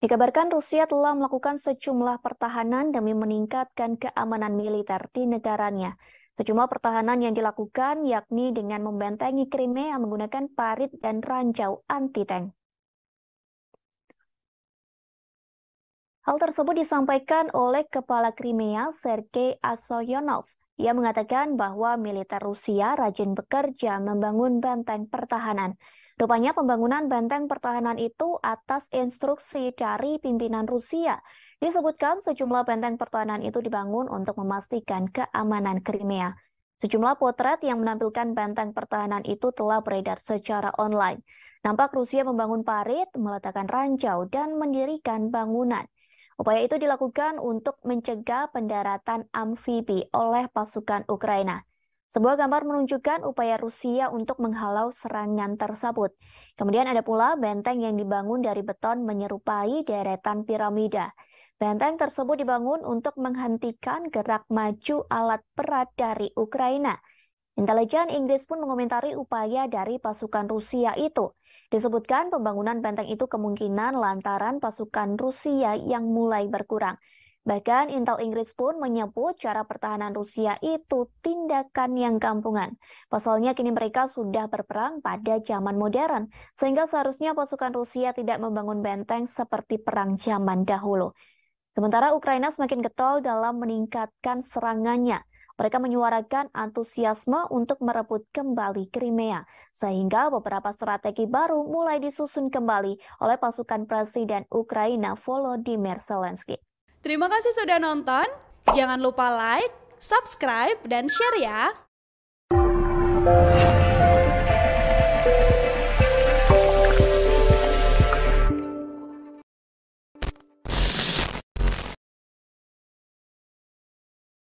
Dikabarkan Rusia telah melakukan sejumlah pertahanan demi meningkatkan keamanan militer di negaranya. Sejumlah pertahanan yang dilakukan yakni dengan membentengi Crimea menggunakan parit dan ranjau anti-tank. Hal tersebut disampaikan oleh Kepala Crimea Sergei Asoyonov ia mengatakan bahwa militer Rusia rajin bekerja membangun benteng pertahanan. Rupanya pembangunan benteng pertahanan itu atas instruksi dari pimpinan Rusia. Disebutkan sejumlah benteng pertahanan itu dibangun untuk memastikan keamanan Crimea. Sejumlah potret yang menampilkan benteng pertahanan itu telah beredar secara online. Nampak Rusia membangun parit, meletakkan ranjau, dan mendirikan bangunan. Upaya itu dilakukan untuk mencegah pendaratan amfibi oleh pasukan Ukraina. Sebuah gambar menunjukkan upaya Rusia untuk menghalau serangan tersebut. Kemudian ada pula benteng yang dibangun dari beton menyerupai deretan piramida. Benteng tersebut dibangun untuk menghentikan gerak maju alat berat dari Ukraina. Intelijen Inggris pun mengomentari upaya dari pasukan Rusia itu. Disebutkan pembangunan benteng itu kemungkinan lantaran pasukan Rusia yang mulai berkurang. Bahkan Intel Inggris pun menyebut cara pertahanan Rusia itu tindakan yang kampungan. Pasalnya kini mereka sudah berperang pada zaman modern, sehingga seharusnya pasukan Rusia tidak membangun benteng seperti perang zaman dahulu. Sementara Ukraina semakin getol dalam meningkatkan serangannya. Mereka menyuarakan antusiasme untuk merebut kembali Crimea, sehingga beberapa strategi baru mulai disusun kembali oleh pasukan Presiden Ukraina Volodymyr Zelensky. Terima kasih sudah nonton. Jangan lupa like, subscribe, dan share ya.